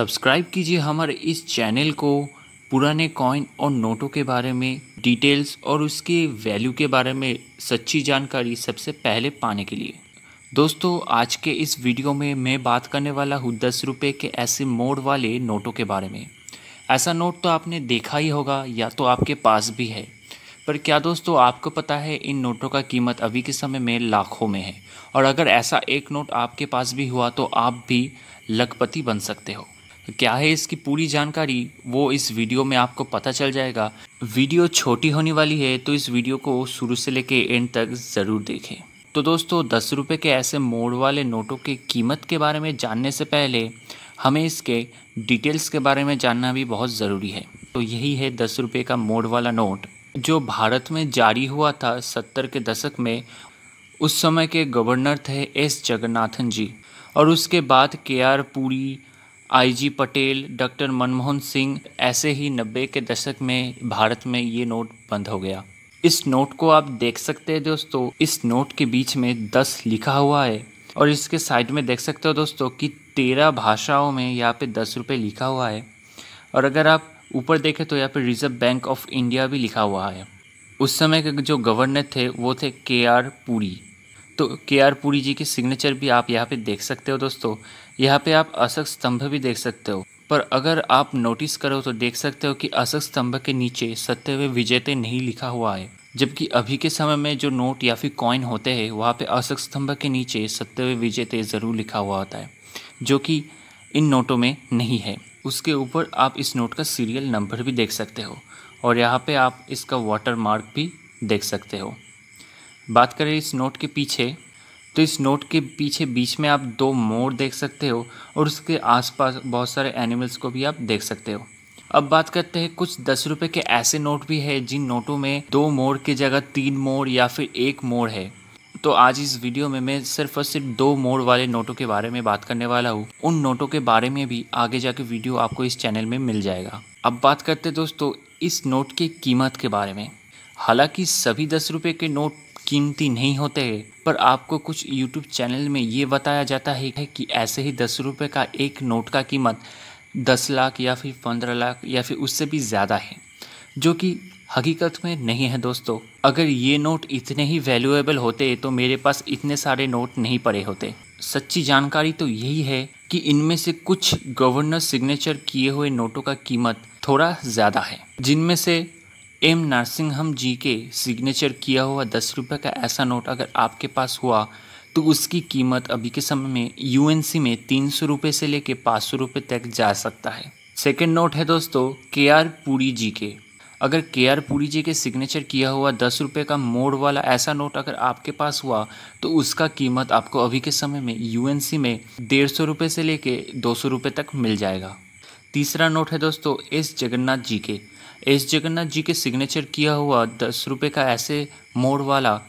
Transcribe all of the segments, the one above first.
subscribe कीजिए हमारे इस चैनल को पुराने कॉइन और नोटों के बारे में डिटेल्स और उसके वैल्यू के बारे में सच्ची जानकारी सबसे पहले पाने के लिए दोस्तों आज के इस वीडियो में मैं बात करने वाला हूँ दस रुपये के ऐसे मोड़ वाले नोटों के बारे में ऐसा नोट तो आपने देखा ही होगा या तो आपके पास भी है पर क्या दोस्तों आपको पता है इन नोटों का कीमत अभी के समय में लाखों में है और अगर ऐसा एक नोट आपके पास भी हुआ तो आप भी लखपति बन सकते हो क्या है इसकी पूरी जानकारी वो इस वीडियो में आपको पता चल जाएगा वीडियो छोटी होने वाली है तो इस वीडियो को शुरू से लेके एंड तक ज़रूर देखें तो दोस्तों दस रुपये के ऐसे मोड़ वाले नोटों की कीमत के बारे में जानने से पहले हमें इसके डिटेल्स के बारे में जानना भी बहुत ज़रूरी है तो यही है दस रुपये का मोड़ वाला नोट जो भारत में जारी हुआ था सत्तर के दशक में उस समय के गवर्नर थे एस जगन्नाथन जी और उसके बाद K R Puri I G Patel doctor Manmohan Singh ऐसे ही नब्बे के दशक में भारत में ये नोट बंद हो गया इस नोट को आप देख सकते हैं दोस्तों इस नोट के बीच में दस लिखा हुआ है और इसके साइड में देख सकते हो दोस्तों कि तेरह भाषाओं में यहाँ पे दस रुपये लिखा हुआ है और अगर आप ऊपर देखें तो यहाँ पे रिजर्व बैंक ऑफ इंडिया भी लिखा हुआ है उस समय के जो गवर्नर थे वो थे के आर पुरी तो के आर पुरी जी के सिग्नेचर भी आप यहाँ पे देख सकते हो दोस्तों यहाँ पे आप अशोक स्तंभ भी देख सकते हो पर अगर आप नोटिस करो तो देख सकते हो कि अशोक स्तंभ के नीचे सत्य व विजेते नहीं लिखा हुआ है जबकि अभी के समय में जो नोट या फिर कॉइन होते हैं वहाँ पे अशोक स्तंभ के नीचे सत्य व विजेते ज़रूर लिखा हुआ होता है जो कि इन नोटों में नहीं है उसके ऊपर आप इस नोट का सीरियल नंबर भी देख सकते हो और यहाँ पर आप इसका वाटर मार्क भी देख सकते हो बात करें इस नोट के पीछे तो इस नोट के पीछे बीच में आप दो मोर देख सकते हो और उसके आसपास बहुत सारे एनिमल्स को भी आप देख सकते हो अब बात करते हैं कुछ दस रुपये के ऐसे नोट भी है जिन नोटों में दो मोड़ की जगह तीन मोड़ या फिर एक मोड़ है तो आज इस वीडियो में मैं सिर्फ और सिर्फ दो मोड़ वाले नोटों के बारे में बात करने वाला हूँ उन नोटों के बारे में भी आगे जाके वीडियो आपको इस चैनल में मिल जाएगा अब बात करते दोस्तों इस नोट की कीमत के बारे में हालांकि सभी दस रुपये के नोट कीमती नहीं होते पर आपको कुछ यूट्यूब चैनल में ये बताया जाता है कि ऐसे ही दस रुपये का एक नोट का कीमत दस लाख या फिर पंद्रह लाख या फिर उससे भी ज़्यादा है जो कि हकीकत में नहीं है दोस्तों अगर ये नोट इतने ही वैल्यूएबल होते तो मेरे पास इतने सारे नोट नहीं पड़े होते सच्ची जानकारी तो यही है कि इनमें से कुछ गवर्नर सिग्नेचर किए हुए नोटों का कीमत थोड़ा ज़्यादा है जिनमें से एम नरसिंहम जी के सिग्नेचर किया हुआ दस रुपये का ऐसा नोट अगर आपके पास हुआ तो उसकी कीमत अभी के समय में यूएनसी में तीन सौ रुपये से लेके पाँच सौ रुपये तक जा सकता है सेकेंड नोट है दोस्तों के आर पुरी जी के अगर के आर पुरी जी के सिग्नेचर किया हुआ दस रुपये का मोड़ वाला ऐसा नोट अगर आपके पास हुआ तो उसका कीमत आपको अभी के समय में यू में डेढ़ सौ रुपये से लेके दो सौ रुपये तक मिल जाएगा तीसरा नोट है दोस्तों एस जगन्नाथ जी के एस जगन्नाथ जी के सिग्नेचर किया हुआ दस रुपये का ऐसे मोड़ वाला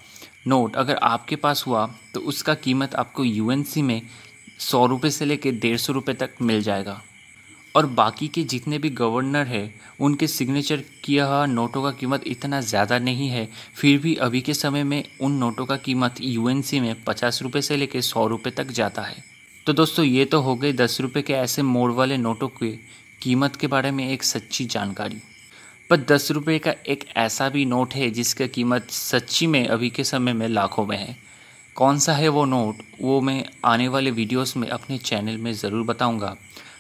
नोट अगर आपके पास हुआ तो उसका कीमत आपको यूएनसी में सौ रुपये से लेकर डेढ़ सौ रुपये तक मिल जाएगा और बाकी के जितने भी गवर्नर हैं उनके सिग्नेचर किया हुआ नोटों का कीमत इतना ज़्यादा नहीं है फिर भी अभी के समय में उन नोटों का कीमत यूएनसी में पचास रुपये से लेकर सौ रुपये तक जाता है तो दोस्तों ये तो हो गए दस रुपये के ऐसे मोड़ वाले नोटों के कीमत के बारे में एक सच्ची जानकारी पर दस रुपये का एक ऐसा भी नोट है जिसका कीमत सच्ची में अभी के समय में लाखों में है कौन सा है वो नोट वो मैं आने वाले वीडियोस में अपने चैनल में ज़रूर बताऊंगा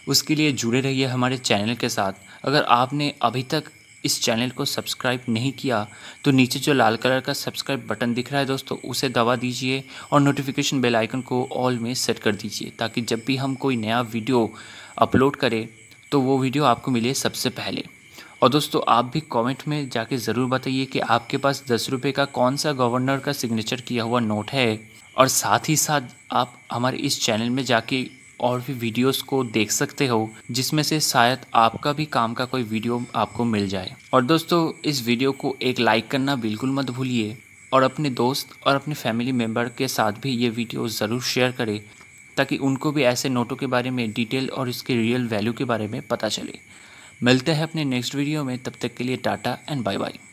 उसके लिए जुड़े रहिए हमारे चैनल के साथ अगर आपने अभी तक इस चैनल को सब्सक्राइब नहीं किया तो नीचे जो लाल कलर का सब्सक्राइब बटन दिख रहा है दोस्तों उसे दबा दीजिए और नोटिफिकेशन बेल आइकन को ऑल में सेट कर दीजिए ताकि जब भी हम कोई नया वीडियो अपलोड करें तो वो वीडियो आपको मिले सबसे पहले और दोस्तों आप भी कमेंट में जाके ज़रूर बताइए कि आपके पास दस रुपये का कौन सा गवर्नर का सिग्नेचर किया हुआ नोट है और साथ ही साथ आप हमारे इस चैनल में जाके और भी वीडियोस को देख सकते हो जिसमें से शायद आपका भी काम का कोई वीडियो आपको मिल जाए और दोस्तों इस वीडियो को एक लाइक करना बिल्कुल मत भूलिए और अपने दोस्त और अपने फैमिली मेम्बर के साथ भी ये वीडियो ज़रूर शेयर करें ताकि उनको भी ऐसे नोटों के बारे में डिटेल और इसके रियल वैल्यू के बारे में पता चले मिलते हैं अपने नेक्स्ट वीडियो में तब तक के लिए टाटा एंड बाय बाय